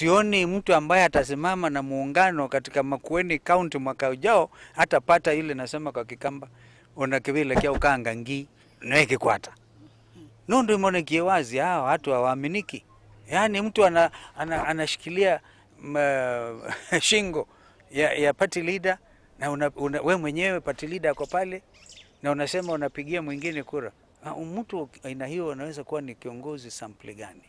sioni mtu ambaye atasimama na muungano katika Makueni kaunti mwaka ujao pata ile nasema kwa Kikamba unakivilekea ukanga ngii nekikwata nundu imoneke wazi, hao watu hawaaminiki. Yaani mtu ana, ana, anashikilia shingo ya, ya party leader na una, una, we mwenyewe party leader ako pale na unasema unapigia mwingine kura. Ah, mtu aina hiyo anaweza kuwa ni kiongozi sample gani?